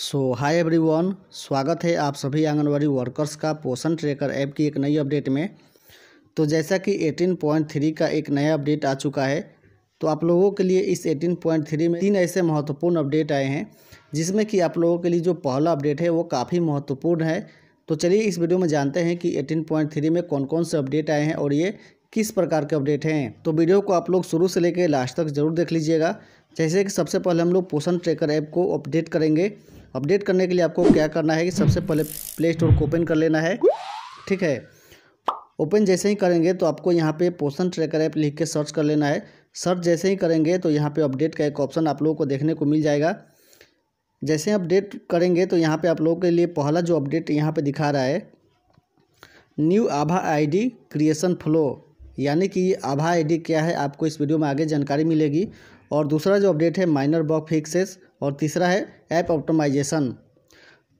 सो hi everyone स्वागत है आप सभी आंगनवाड़ी वर्कर्स का पोषण ट्रैकर ऐप की एक नई अपडेट में तो जैसा कि 18.3 का एक नया अपडेट आ चुका है तो आप लोगों के लिए इस 18.3 में तीन ऐसे महत्वपूर्ण अपडेट आए हैं जिसमें कि आप लोगों के लिए जो पहला अपडेट है वो काफ़ी महत्वपूर्ण है तो चलिए इस वीडियो में जानते हैं कि थ्री में कौन कौन से अपडेट आए हैं और ये किस प्रकार के अपडेट हैं तो वीडियो को आप लोग शुरू से लेकर लास्ट तक जरूर देख लीजिएगा जैसे कि सबसे पहले हम लोग पोषण ट्रैकर ऐप को अपडेट करेंगे अपडेट करने के लिए आपको क्या करना है कि सबसे पहले प्ले स्टोर को ओपन कर लेना है ठीक है ओपन जैसे ही करेंगे तो आपको यहाँ पे पोषण ट्रैकर ऐप लिख के सर्च कर लेना है सर्च जैसे ही करेंगे तो यहाँ पे अपडेट का एक ऑप्शन आप लोगों को देखने को मिल जाएगा जैसे अपडेट करेंगे तो यहाँ पे आप लोगों के लिए पहला जो अपडेट यहाँ पे दिखा रहा है न्यू आभा आईडी क्रिएशन फ्लो यानी कि आभा आईडी क्या है आपको इस वीडियो में आगे जानकारी मिलेगी और दूसरा जो अपडेट है माइनर बॉक फिक्सेस और तीसरा है ऐप ऑप्टोमाइजेशन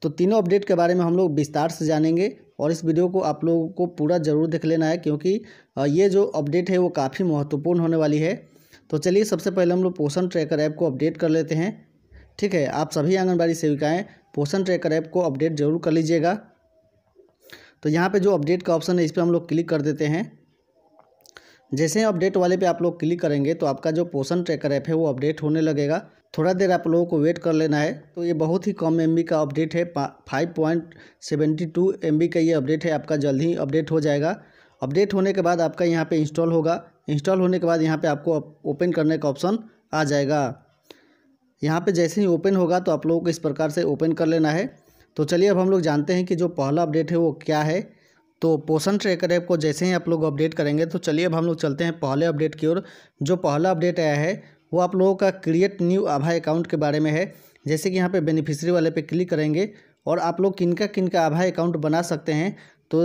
तो तीनों अपडेट के बारे में हम लोग विस्तार से जानेंगे और इस वीडियो को आप लोगों को पूरा ज़रूर देख लेना है क्योंकि ये जो अपडेट है वो काफ़ी महत्वपूर्ण होने वाली है तो चलिए सबसे पहले हम लोग पोषण ट्रैकर ऐप को अपडेट कर लेते हैं ठीक है आप सभी आंगनबाड़ी सेविकाएँ पोषण ट्रैकर ऐप को अपडेट ज़रूर कर लीजिएगा तो यहाँ पे जो अपडेट का ऑप्शन है इस पर हम लोग क्लिक कर देते हैं जैसे ही अपडेट वाले पे आप लोग क्लिक करेंगे तो आपका जो पोषण ट्रैकर ऐप है वो अपडेट होने लगेगा थोड़ा देर आप लोगों को वेट कर लेना है तो ये बहुत ही कम एम का अपडेट है five point seventy two M का ये अपडेट है आपका जल्द ही अपडेट हो जाएगा अपडेट होने के बाद आपका यहाँ पर इंस्टॉल होगा इंस्टॉल होने के बाद यहाँ पर आपको ओपन करने का ऑप्शन आ जाएगा यहाँ पर जैसे ही ओपन होगा तो आप लोगों को इस प्रकार से ओपन कर लेना है तो चलिए अब हम लोग जानते हैं कि जो पहला अपडेट है वो क्या है तो पोषण ट्रैकर ऐप को जैसे ही आप लोग अपडेट करेंगे तो चलिए अब हम लोग चलते हैं पहले अपडेट की ओर जो पहला अपडेट आया है वो आप लोगों का क्रिएट न्यू आभा अकाउंट के बारे में है जैसे कि यहाँ पे बेनिफिशरी वाले पे क्लिक करेंगे और आप लोग किनका किनका आभा अकाउंट बना सकते हैं तो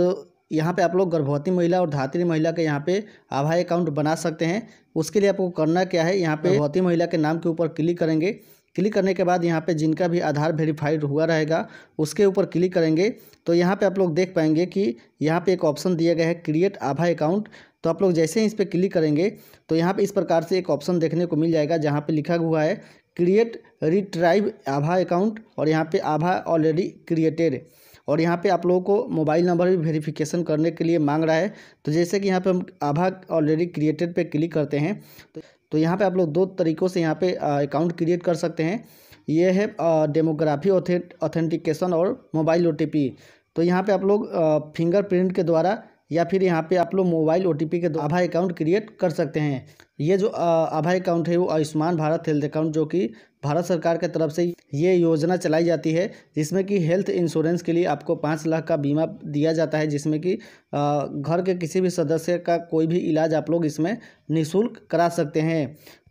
यहाँ पे आप लोग गर्भवती महिला और धात्री महिला के यहाँ पे आभा अकाउंट बना सकते हैं उसके लिए आपको करना क्या है यहाँ पे गर्भवती महिला के नाम के ऊपर क्लिक करेंगे क्लिक करने के बाद यहाँ पे जिनका भी आधार वेरीफाइड हुआ रहेगा उसके ऊपर क्लिक करेंगे तो यहाँ पे आप लोग देख पाएंगे कि यहाँ पे एक ऑप्शन दिया गया है क्रिएट आभा अकाउंट तो आप लोग जैसे ही इस पर क्लिक करेंगे तो यहाँ पे इस प्रकार से एक ऑप्शन देखने को मिल जाएगा जहाँ पे लिखा हुआ है क्रिएट रिट्राइव आभा अकाउंट और यहाँ पर आभा ऑलरेडी क्रिएटेड और यहाँ पे आप लोगों को मोबाइल नंबर भी वेरीफिकेशन करने के लिए मांग रहा है तो जैसे कि यहाँ पे हम आभा ऑलरेडी क्रिएटेड पे क्लिक करते हैं तो तो यहाँ पे आप लोग दो तरीक़ों से यहाँ पे अकाउंट क्रिएट कर सकते हैं ये है डेमोग्राफी ऑथेंटिकेशन और मोबाइल ओ तो यहाँ पे आप लोग फिंगरप्रिंट के द्वारा या फिर यहाँ पे आप लोग मोबाइल ओ के आभा अकाउंट क्रिएट कर सकते हैं ये जो आभा अकाउंट है वो आयुष्मान भारत हेल्थ अकाउंट जो कि भारत सरकार के तरफ से ये योजना चलाई जाती है जिसमें कि हेल्थ इंश्योरेंस के लिए आपको पाँच लाख का बीमा दिया जाता है जिसमें कि घर के किसी भी सदस्य का कोई भी इलाज आप लोग इसमें निःशुल्क करा सकते हैं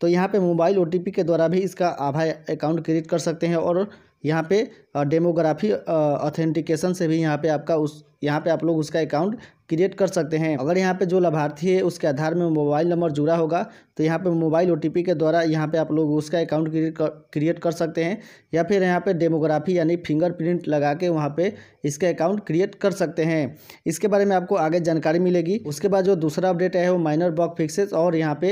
तो यहाँ पर मोबाइल ओ के द्वारा भी इसका आभा अकाउंट क्रिएट कर सकते हैं और यहाँ पर डेमोग्राफी ऑथेंटिकेशन से भी यहाँ पे आपका उस यहाँ पे आप लोग उसका अकाउंट क्रिएट कर सकते हैं अगर यहाँ पे जो लाभार्थी है उसके आधार में मोबाइल नंबर जुड़ा होगा तो यहाँ पे मोबाइल ओ के द्वारा यहाँ पे आप लोग उसका अकाउंट क्रिएट कर क्रिएट कर सकते हैं या फिर यहाँ पे डेमोग्राफी यानी फिंगरप्रिंट लगा के वहाँ पे इसका अकाउंट क्रिएट कर सकते हैं इसके बारे में आपको आगे जानकारी मिलेगी उसके बाद जो दूसरा अपडेट है वो माइनर बॉक फिक्सेस और यहाँ पे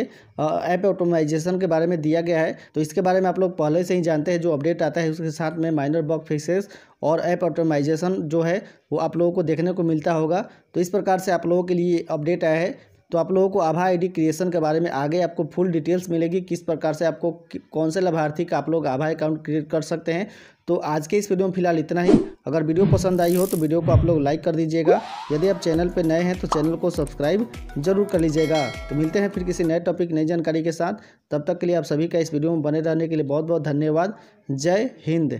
ऐप ऑटोमाइजेशन के बारे में दिया गया है तो इसके बारे में आप लोग पहले से ही जानते हैं जो अपडेट आता है उसके साथ में माइनर बॉक फिक्सेस और ऐप ऑटोमाइजेशन जो है वो आप लोगों को देखने को मिलता होगा तो इस प्रकार से आप लोगों के लिए अपडेट आया है तो आप लोगों को आभा आईडी क्रिएशन के बारे में आगे आपको फुल डिटेल्स मिलेगी किस प्रकार से आपको कौन से लाभार्थी का आप लोग आभा अकाउंट क्रिएट कर सकते हैं तो आज के इस वीडियो में फिलहाल इतना ही अगर वीडियो पसंद आई हो तो वीडियो को आप लोग लाइक कर दीजिएगा यदि आप चैनल पर नए हैं तो चैनल को सब्सक्राइब जरूर कर लीजिएगा तो मिलते हैं फिर किसी नए टॉपिक नई जानकारी के साथ तब तक के लिए आप सभी का इस वीडियो में बने रहने के लिए बहुत बहुत धन्यवाद जय हिंद